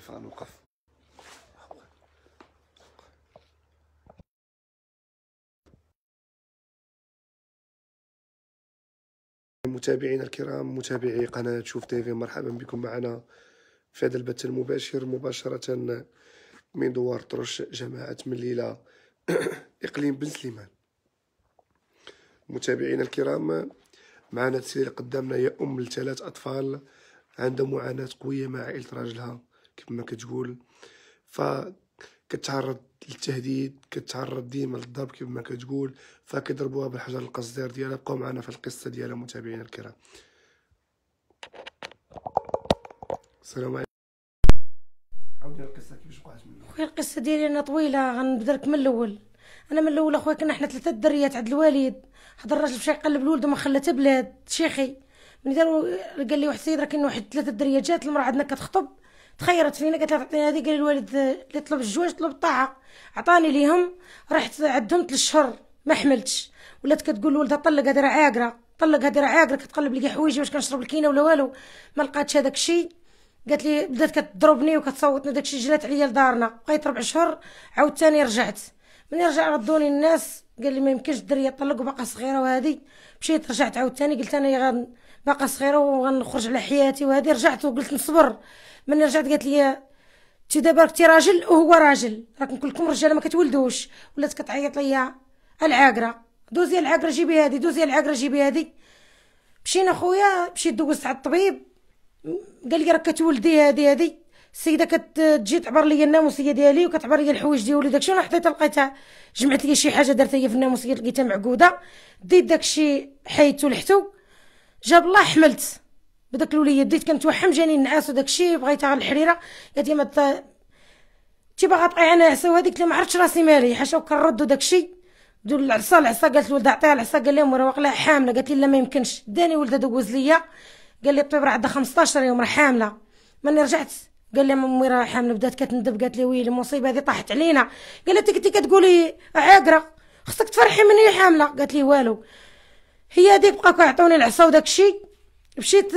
كيف نوقف متابعينا الكرام متابعي قناة شوف تيفي مرحبا بكم معنا في هذا البث المباشر مباشرة من دوار طرش جماعة مليلة إقليم بن سليمان متابعينا الكرام معنا تسرير قدامنا يا أم لثلاث أطفال عندها معاناة قوية مع عائلة راجلها كما كتقول ف كتعرض للتهديد كتعرض ديما للضرب كما كتقول فكيضربوها بالحجر القصدير ديالها بقاو معنا في القصه ديالها متابعينا الكرام السلام عليكم عاودي القصه كيفاش وقعت منها خويا القصه ديالي انا طويله غنبدا لك من الاول انا من الاول اخويا كنا حنا ثلاثه الدريات عند الوالد هذا الراجل مشى يقلب الولد وما خلى حتى بلاد شيخي ملي داروا قال لي واحد السيد راه كاين واحد ثلاثه الدريات جات المراه عندنا كتخطب تخيرت فينا قالت لها تعطيني هذه قال الوالد اللي طلب الزواج طلب الطاعه عطاني ليهم رحت عندهم ثلاث شهور ما حملتش ولات كتقول لولدها طلق هذه راه عاقره طلق هذه راه عاقره كتقلب لي حوايجي باش كنشرب الكينه ولا والو ما لقاتش هذاك الشيء قالت لي بدات كتضربني وكتصوتني الشيء جلات عليا لدارنا بقيت ربع شهور عاود تاني رجعت من رجع ردوني الناس قال لي ما يمكنش الدريه يطلق وباقا صغيره وهذه مشيت رجعت عاوتاني قلت انا باقا صغيره وغنخرج على حياتي وهذه رجعت وقلت نصبر من رجعت قالت لي انت دابا راكي راجل وهو راجل راكم كلكم رجاله ما كتولدوش ولات كتعيط ليا العاقره دوزي العاقره جيبي هذه دوزي العاقره جيبي هذه مشينا خويا مشيت دوزت على الطبيب قال لي راك كتولدي هذه هذه السيده كتجي تعبر لي الناموسيه ديالي وكتعبر لي الحوايج ديالي داكشي وانا حطيتها لقيتها جمعت لي شي حاجه درتها هي في الناموسيه لقيتها معقوده ديت داكشي حيدتو لحتو جاب الله حملت بداك الوليد ديت كنتوحم جاني النعاس وداكشي بغيتها الحريره قالت لي ما تي باغا تقي انا عصا وهذيك ما عرفتش راسي مالي حاشا وكنرد وداكشي دو العصا العصا قالت لولدها عطيها العصا قال لهم راه واقيلا حامله قالت لي لا ما يمكنش داني ولد دوز ليا قال لي الطبيب راه عندها 15 يوم راه حامله ملي رجعت قال لي امي راه حامله بدات كتندب قالت لي ويلي المصيبه هذه طاحت علينا قال لي انت كتقولي عاقره خصك تفرحي مني حامله قالت لي والو هي هذيك بقاو كيعطوني العصا وداك الشيء مشيت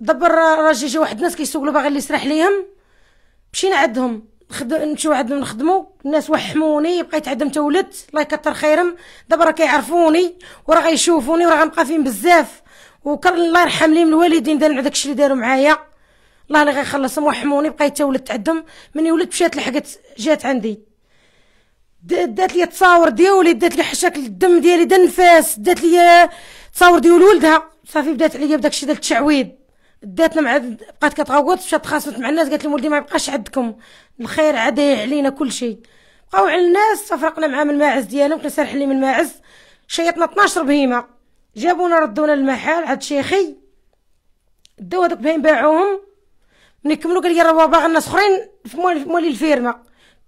دبر راجي جا واحد الناس كيسولوا باغي اللي يسرح ليهم مشينا عندهم خد... نمشيو عندهم نخدمو الناس وحموني بقيت عندهم تولدت الله يكثر خيرهم دابا راه كيعرفوني وراه غيشوفوني وراه غنبقى فيهم بزاف وكر الله يرحم ليهم الوالدين دارو داك الشيء اللي داروا معايا الله اللي غيخلصهم وحموني بقيت تا ولدت عندهم مني ولدت مشات لحقت جات عندي دات لي تصاور ديالي دات لي حشاك الدم ديالي دا النفاس دات لي تصاور ديال ولدها صافي بدات عليا بداك الشيء ديال التعويض داتنا مع بقات كتغوت مشات تخاصمت مع الناس قالت لهم ولدي ما بقاش عندكم الخير عداي علينا كل شيء بقاو على الناس تفرقنا معاه من الماعز ديالهم كنا سارحين لي من الماعز شيطنا 12 بهيمه جابونا ردونا للمحال عند شيخي داو هذوك بهيم باعوهم ملي كملوا قال لي راه بابا الناس اخرين في مولي الفيرما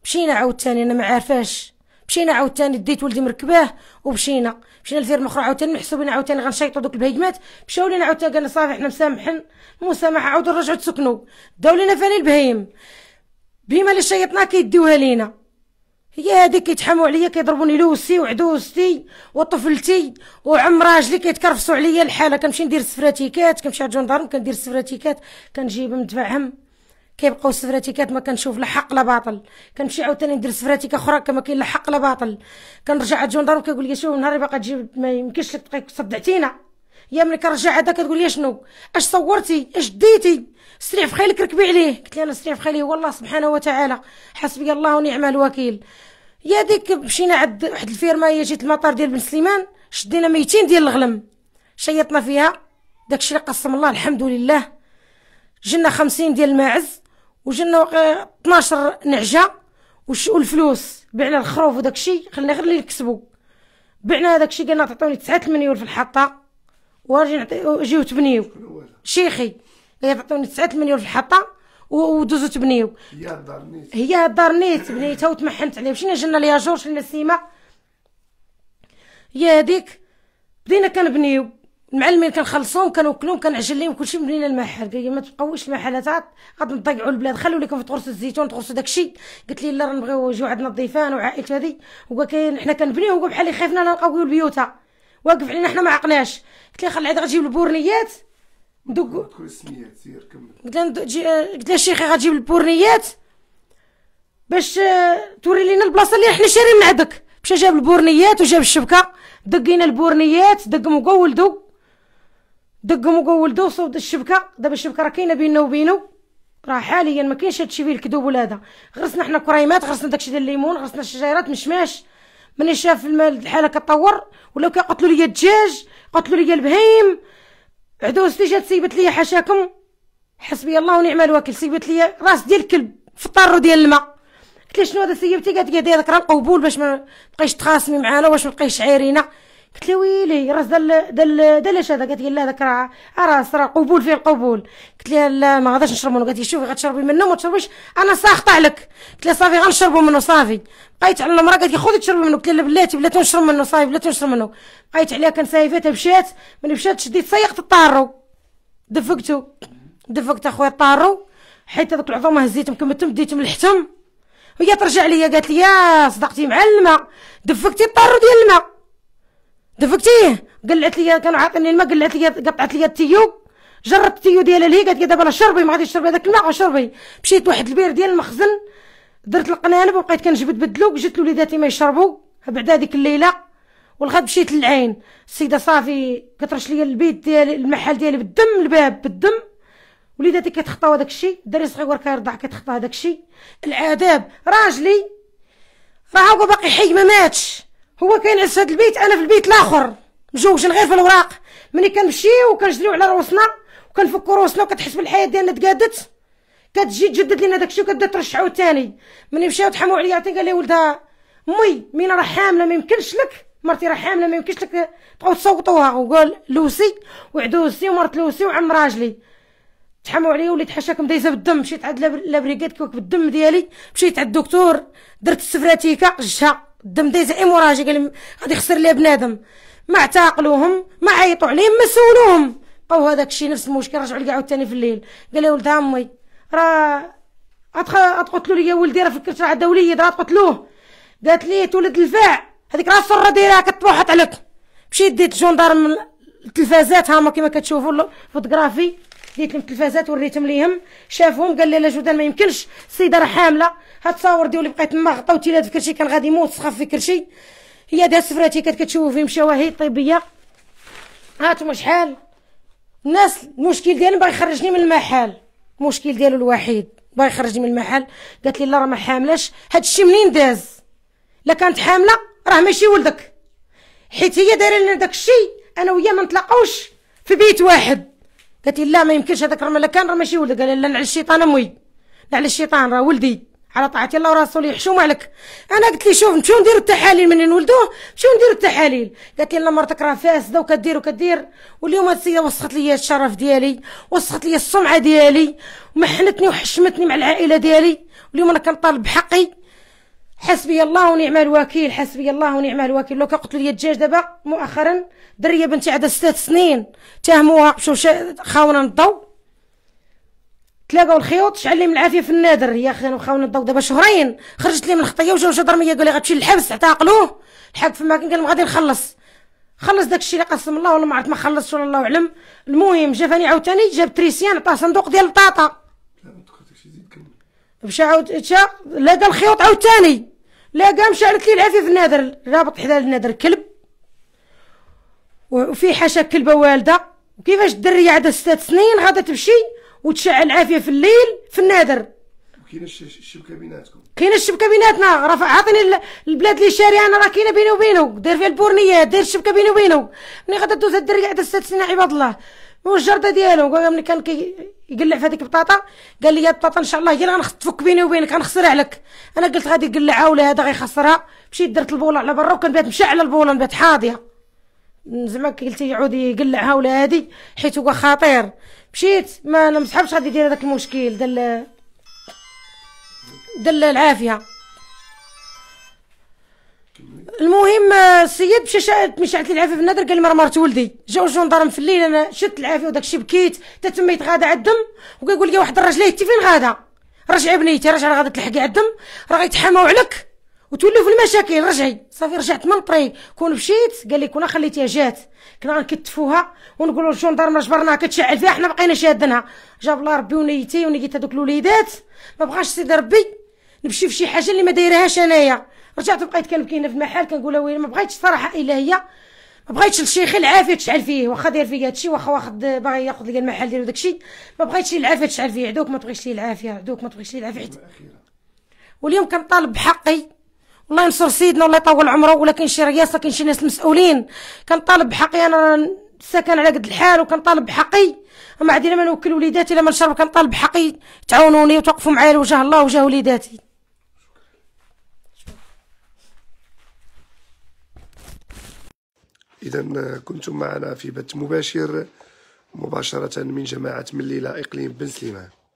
مشينا عاوتاني انا ما عارفاش مشينا عاوتاني ديت ولدي مركباه ومشينا مشينا لفيرما اخرى عاوتاني محسوبين عاوتاني غنشيطوا دوك البهيمات مشاو لينا عاوتاني قالنا صافي حنا مسامحين المسامحه عاودوا رجعوا تسكنوا داو لينا فاني البهيم بما اللي شيطناه كيديوها لينا هي هذيك كيتحموا عليا كيضربوني لوسي وعدوستي وطفلتي وعم راجلي كيتكرفصوا عليا الحاله كنمشي ندير السفراتيكات كنمشي عند الجندرم كندير السفراتيكات كنجيب ندفعهم كيبقاو السفراتيكات ما كنشوف لا حق لا باطل كنمشي عاوتاني ندير سفراتيك اخرى كما كاين لا حق لا باطل كنرجع عند الجندرم كيقول لي شوف نهاري باقا تجيب ما يمكنش لك تبقى صدعتينا يا ملي كنرجع هذا كتقول لي شنو اش صورتي اش ديتي سريع خيلك ركبي عليه قلت لها انا سريع خيلي هو الله سبحانه وتعالى حسبي الله ونعم الوكيل يا ديك مشينا عند واحد الفيرما هي جيت المطار ديال بن سليمان شدينا ميتين ديال الغلم شيطنا فيها داكشي اللي قسم الله الحمد لله جنا خمسين ديال الماعز وجنا 12 نعجه الفلوس بعنا الخروف وداكشي خلينا غير اللي نكسبو بعنا داكشي قالنا تعطوني تسعة المليون في الحطه واجي نعطي جيو تبنيو شيخي هي تعطيوني 9 مليون في الحطه ودوزو تبنيو هي دار نيت هي دار نيت بنيتها وتمحنت عليها مشينا جنا ليا جور شرينا السيمه هي هذيك بدينا كنبنيو المعلمين كنخلصوهم كنوكلوهم كنعجل ليهم كلشي بنينا المحل لي ما تبقاوش المحلات غادي نضيعوا البلاد خلوا لكم في تغرس الزيتون تغرسوا داكشي قلت لي لا راه نبغيو يجيو عندنا الضيفان وعائلته هذه هو كاين حنا كنبنيو هو بحال اللي خايفنا نلقاو بيوتها واقف علينا حنا ما عقناش قلت لي خلي عاد غتجيب البورنيات دوك كل سميات سير كمل قلت لها آه، قلت شيخي غتجيب البورنيات باش آه، توري لينا البلاصه اللي حنا شاريين من عندك مشى جاب البورنيات وجاب الشبكه دقينا البورنيات دق وولدو دقم ولدو صوت الشبكه دابا الشبكه راه كاينه بيننا وبينو راه حاليا ما كاينش هادشي فيه الكذوب ولا هذا غرسنا حنا كريمات غرسنا داكشي ديال الليمون غرسنا الشجيرات مشماش ملي شاف الحاله كطور ولاو كيقتلوا ليا الدجاج قتلوا ليا البهيم عدوزتي جات سيبت لي حاشاكم حسبي الله ونعم الوكيل سيبت لي راس ديال الكلب في الطارو ديال الماء قلت لها شنو هذا سيبتي قالت لي هذاك راه مقبول باش ما بقيش تخاصمي معانا واش ما بقيش عايرينا قلت له ويلي راس دل دل دلاش هذا قالت لي لا ذاك راه راس آه، راه قبول فيه القبول قلت لها لا ما غاداش نشرب منه قالت لي شوفي غتشربي منه ما تشربيش انا ساخطه عليك قلت لها صافي غنشربو منه صافي بقيت على المراه قالت لي خذي تشربي منه قلت لها بلاتي بلاتي نشرب منه صافي بلاتي نشرب منه بقيت عليها كنسايفاتها مشات ملي مشات شديت سيقت الطارو دفقتو دفقت اخويا الطارو حيت هذوك العظام هزيتهم كملتهم ديتهم للحتم هي ترجع ليا قالت لي يا صدقتي معلمه دفقتي الطارو ديال الماء دفقتيه قلعت لي كانوا عاطيني الماء قلعت لي قطعت لي التيو جربت التيو ديالها اللي قالت لي دابا انا شربي ما غاديش نشرب هذاك الماء وشربي مشيت واحد البير ديال المخزن درت القنانب وبقيت كنجبد بدلو جيت لوليداتي ما يشربوا بعد هذيك الليله والغد مشيت للعين السيده صافي كترش لي البيت ديالي المحل ديالي بالدم الباب بالدم وليداتي كتخطاو هذاك الشيء الدري صغير كيرضع كتخطا هذاك الشيء العذاب راجلي راه هو باقي حي ما ماتش هو كاين عز هذا البيت انا في البيت الاخر مزوجين غير في الوراق ملي كنمشيو وكنجريو على روسنا وكنفكوا روسنا وكتحس بالحياه ديالنا تقادت كتجي تجدد لنا داكشي وكتبدا ترشحو ثاني ملي مشاو تحموا عليا قال لي ولدها مي مين راه حامله ما يمكنش لك مرتي راه حامله ما يمكنش لك تبقاو تصوتوها وقال لوسي وعدوسي ومرت لوسي وعم راجلي تحموا عليا وليت حشاكم دايزه بالدم مشيت عند لابريكاد كوك بالدم ديالي مشيت عند الدكتور درت السفراتيكه جها الدم دايز ايموراجي قال غادي يخسر لي بنادم ما اعتقلوهم ما عيطوا عليهم ما سولوهم بقاو هذاك الشيء نفس المشكل رجعوا لي عاوتاني في الليل قال لي ولد عمي راه غتقتلوا لي ولدي راه فكرت راه عندها وليد راه تقتلوه قالت لي تولد الفاع هذيك راه الصره دايره كتوحط عليك مشيت ديت الجندارم التلفازات هما كما كتشوفوا الفوتوغرافي ديت التلفازات وريتهم ليهم شافهم قال لي لا جودان ما يمكنش السيده راه حامله دي ديولي بقيت تما غطاوتي في كرشي كان غادي يموت سخف في كرشي هي دا سفراتي كانت كتشوف فيهم شواهد طبيه هاتوا شحال الناس المشكل ديالهم باغي يخرجني من المحل المشكل ديالو الوحيد باغي يخرجني من المحل قالت لي لا راه ما حاملاش هادشي منين داز لا كانت حامله راه ماشي ولدك حيت هي دايره لنا داك الشيء انا وياه ما نتلاقاوش في بيت واحد قالت لي لا ما يمكنش هذاك راه كان راه ماشي ولد قال لا نعل الشيطان امي نعل الشيطان راه ولدي على طاعه الله ورسوله يحشم عليك انا قلت لي شوف نمشيو نديرو التحاليل من نولدوه نمشيو نديرو التحاليل قالت لي لا مرتك راه فاسده وكدير وكدير واليوم هاد السيده وسخت لي الشرف ديالي وسخت لي السمعه ديالي ومحنتني وحشمتني مع العائله ديالي واليوم انا كنطالب بحقي حسبي الله ونعم الوكيل حسبي الله ونعم الوكيل لو كقتلوا لي الدجاج دابا مؤخرا دريه بنتي عندها ست سنين تهموها بشوشة خاونا الضو تلاقاو الخيوط شعل لي من العافيه في النادر يا اخي خاونا الضو دابا شهرين خرجت لي من الخطيه وجاو شي قال لي غتمشي للحبس اعتقلوه الحق في كان قال غادي نخلص خلص داك الشيء اللي قسم الله ولا ما عرفت ما خلصش ولا الله اعلم المهم جا فاني عاوتاني جاب تريسيان عطاه صندوق ديال البطاطا مشى عاود مشى لقى الخيوط عاوتاني لقى مشى قالت لي العافيه في النادر رابط حدا النادر كلب وفي حاشا كلبه والده وكيفاش الدريه عندها ست سنين غادا تمشي وتشعل العافيه في الليل في النادر كاين الشبكه بيناتكم كاين الشبكه بيناتنا راه عاطيني البلاد اللي شاري انا راه كاينه بيني وبينه دير فيها البورنيه دير الشبكه بيني وبينه ملي غادا دوز الدريه عندها ست سنين عباد الله والجرده ديالو ملي كان كيقلع في هذيك البطاطا قال لي يا البطاطا ان شاء الله هي اللي تفك بيني وبينك غنخسرها عليك انا قلت غادي يقلعها ولا هذا غيخسرها مشيت درت البوله على برا وكنبات مشعله البوله نبات حاضيه زعما قلتي يعود يقلعها ولا هادي حيت هو خطير مشيت ما انا مصحابش غادي يدير هذاك المشكل دال دال العافيه المهم السيد مشى شات مشى لي العافيه في النادر قال لي مرة مرت ولدي جاو الجندرم في الليل انا شدت العافيه وداك الشيء بكيت حتى تما يتغادى على الدم وكيقول لي واحد الراجل انت إيه، فين غادا رجعي بنيتي رجعي غادا تلحقي على الدم راه غيتحاماو عليك وتولوا في المشاكل رجعي صافي رجعت من طري كون مشيت قال لي كون خليتيها جات كنا غنكتفوها ونقولوا للجندرم راه جبرناها كتشعل فيها حنا بقينا شادينها جاب الله ربي ونيتي ونيت هذوك الوليدات ما بغاش سيدي ربي نمشي في شي حاجه اللي ما دايرهاش انايا رجعت بقيت كنبكي هنا في المحل كنقول ويلي ما بغيتش صراحه الا هي ما بغيتش لشيخي العافيه تشعل فيه واخا داير فيا هادشي واخا واخد باغي ياخذ لي المحل ديالو داكشي ما بغيتش العافيه تشعل فيه عدوك ما تبغيش لي العافيه عدوك ما تبغيش لي العافيه حتى واليوم كنطالب بحقي الله ينصر سيدنا والله يطول عمره ولا كاين شي رياسه كاين شي ناس مسؤولين كنطالب بحقي انا ساكن على قد الحال وكنطالب بحقي ما عندي لا ما نوكل وليداتي لا ما نشرب كنطالب بحقي تعاونوني وتوقفوا معايا لوجه الله وجه وليداتي إذا كنتم معنا في بث مباشر مباشرة من جماعة من ليلى إقليم بن سليمان